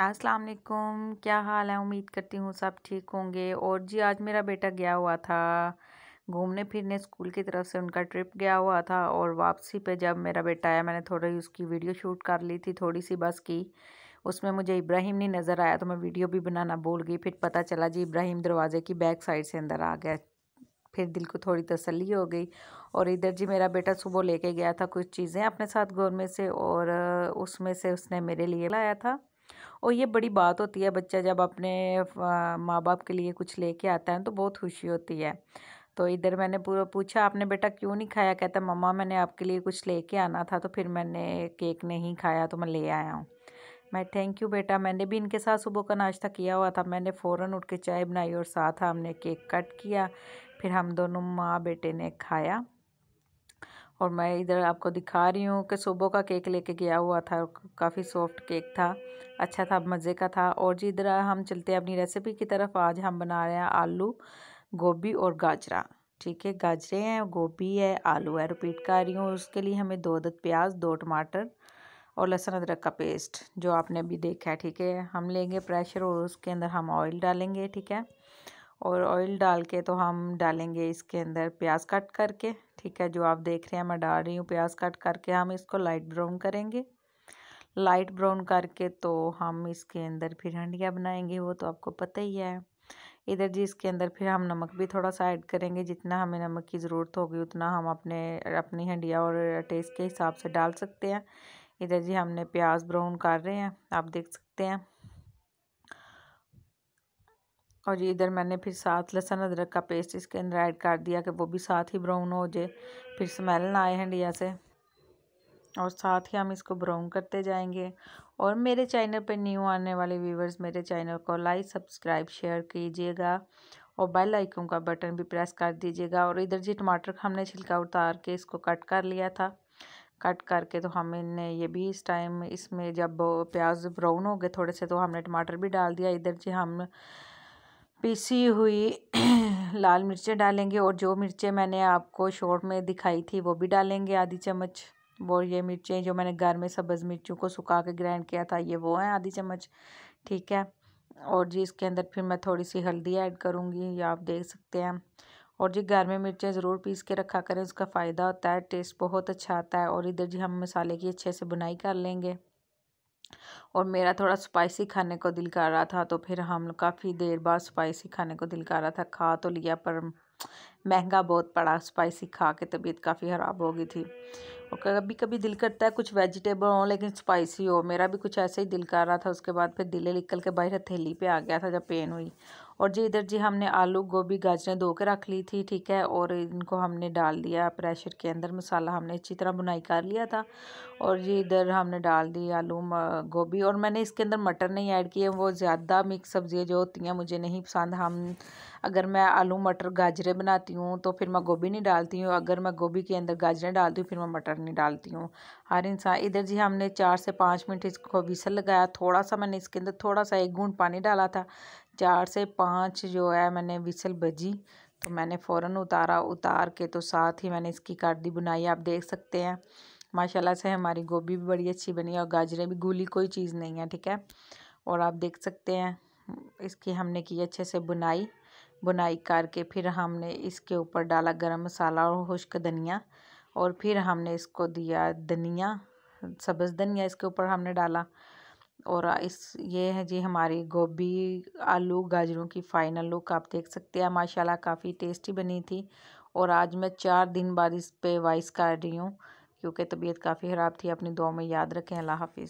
अस्सलाम वालेकुम क्या हाल है उम्मीद करती हूँ सब ठीक होंगे और जी आज मेरा बेटा गया हुआ था घूमने फिरने स्कूल की तरफ से उनका ट्रिप गया हुआ था और वापसी पे जब मेरा बेटा आया मैंने थोड़ी उसकी वीडियो शूट कर ली थी थोड़ी सी बस की उसमें मुझे इब्राहिम नहीं नज़र आया तो मैं वीडियो भी बनाना भूल गई फिर पता चला जी इब्राहिम दरवाज़े की बैक साइड से अंदर आ गया फिर दिल को थोड़ी तसली हो गई और इधर जी मेरा बेटा सुबह लेके गया था कुछ चीज़ें अपने साथ गोरमे से और उसमें से उसने मेरे लिए लाया था और ये बड़ी बात होती है बच्चा जब अपने माँ बाप के लिए कुछ लेके आता है तो बहुत खुशी होती है तो इधर मैंने पूरा पूछा आपने बेटा क्यों नहीं खाया कहता मम्मा मैंने आपके लिए कुछ लेके आना था तो फिर मैंने केक नहीं खाया तो मैं ले आया हूँ मैं थैंक यू बेटा मैंने भी इनके साथ सुबह का नाश्ता किया हुआ था मैंने फ़ौरन उठ के चाय बनाई और साथ हमने केक कट किया फिर हम दोनों माँ बेटे ने खाया और मैं इधर आपको दिखा रही हूँ कि सुबह का केक लेके गया हुआ था काफ़ी सॉफ्ट केक था अच्छा था मज़े का था और जी इधर हम चलते हैं अपनी रेसिपी की तरफ आज हम बना रहे हैं आलू गोभी और गाजरा ठीक है गाजरे हैं गोभी है आलू है रिपीट कर रही हूँ उसके लिए हमें दो दत प्याज दो टमाटर और लहसुन अदरक का पेस्ट जो आपने अभी देखा है ठीक है हम लेंगे प्रेशर और उसके अंदर हम ऑयल डालेंगे ठीक है और ऑयल डाल के तो हम डालेंगे इसके अंदर प्याज कट करके ठीक है जो आप देख रहे हैं मैं डाल रही हूँ प्याज कट करके हम इसको लाइट ब्राउन करेंगे लाइट ब्राउन करके तो हम इसके अंदर फिर हंडिया बनाएंगे वो तो आपको पता ही है इधर जी इसके अंदर फिर हम नमक भी थोड़ा सा ऐड करेंगे जितना हमें नमक की ज़रूरत होगी उतना हम अपने अपनी हंडिया और टेस्ट के हिसाब से डाल सकते हैं इधर जी हमने प्याज ब्राउन कर रहे हैं आप देख सकते हैं और ये इधर मैंने फिर साथ लहसुन अदरक का पेस्ट इसके अंदर ऐड कर दिया कि वो भी साथ ही ब्राउन हो जाए फिर स्मेल ना आए हंडिया से और साथ ही हम इसको ब्राउन करते जाएंगे और मेरे चैनल पर न्यू आने वाले व्यूवर्स मेरे चैनल को लाइक सब्सक्राइब शेयर कीजिएगा और बेल आइकन का बटन भी प्रेस कर दीजिएगा और इधर जी टमाटर का हमने छिलका उतार के इसको कट कर लिया था कट करके तो हमने ये भी इस टाइम इसमें जब प्याज ब्राउन हो गए थोड़े से तो हमने टमाटर भी डाल दिया इधर जी हम पीसी हुई लाल मिर्चें डालेंगे और जो मिर्चें मैंने आपको शॉर्ट में दिखाई थी वो भी डालेंगे आधी चम्मच वो ये मिर्चें जो मैंने घर में सब्ज़ मिर्चों को सुखा के ग्राइंड किया था ये वो है आधी चम्मच ठीक है और जी इसके अंदर फिर मैं थोड़ी सी हल्दी ऐड करूँगी ये आप देख सकते हैं और जी घर में मिर्चें ज़रूर पीस के रखा करें उसका फ़ायदा होता है टेस्ट बहुत अच्छा आता है और इधर जी हम मसाले की अच्छे से बुनाई कर लेंगे और मेरा थोड़ा स्पाइसी खाने को दिल कर रहा था तो फिर हम काफ़ी देर बाद स्पाइसी खाने को दिल कर रहा था खा तो लिया पर महंगा बहुत पड़ा स्पाइसी खा के तबीयत काफ़ी ख़राब हो गई थी और कभी कभी दिल करता है कुछ वेजिटेबल हो लेकिन स्पाइसी हो मेरा भी कुछ ऐसे ही दिल कर रहा था उसके बाद फिर दिले निकल के बाहर हथेली पे आ गया था जब पेन हुई और जी इधर जी हमने आलू गोभी गाजरें धो के रख ली थी ठीक है और इनको हमने डाल दिया प्रेशर के अंदर मसाला हमने अच्छी तरह बुनाई कर लिया था और ये इधर हमने डाल दी आलू गोभी और मैंने इसके अंदर मटर नहीं ऐड किए वो ज़्यादा मिक्स सब्ज़ियाँ जो होती हैं मुझे नहीं पसंद हम अगर मैं आलू मटर गाजरें बनाती हूँ तो फिर मैं गोभी नहीं डालती हूँ अगर मैं गोभी के अंदर गाजरें डालती हूँ फिर मैं मटर नहीं डालती हूँ हर इंसान इधर जी हमने चार से पाँच मिनट इसको विसल लगाया थोड़ा सा मैंने इसके अंदर थोड़ा सा एक घूंट पानी डाला था चार से पाँच जो है मैंने विसल बजी तो मैंने फ़ौरन उतारा उतार के तो साथ ही मैंने इसकी काट दी बुनाई आप देख सकते हैं माशाल्लाह से हमारी गोभी भी बड़ी अच्छी बनी है और गाजरें भी गूली कोई चीज़ नहीं है ठीक है और आप देख सकते हैं इसकी हमने की अच्छे से बुनाई बुनाई करके फिर हमने इसके ऊपर डाला गरम मसाला और खुश्क धनिया और फिर हमने इसको दिया धनिया सब्ज़ धनिया इसके ऊपर हमने डाला और इस ये है जी हमारी गोभी आलू गाजरों की फाइनल लुक आप देख सकते हैं माशाल्लाह काफ़ी टेस्टी बनी थी और आज मैं चार दिन बाद इस पर वाइस कर रही हूँ क्योंकि तबीयत काफ़ी ख़राब थी अपनी दुआ में याद रखें अल्लाह हाफिज़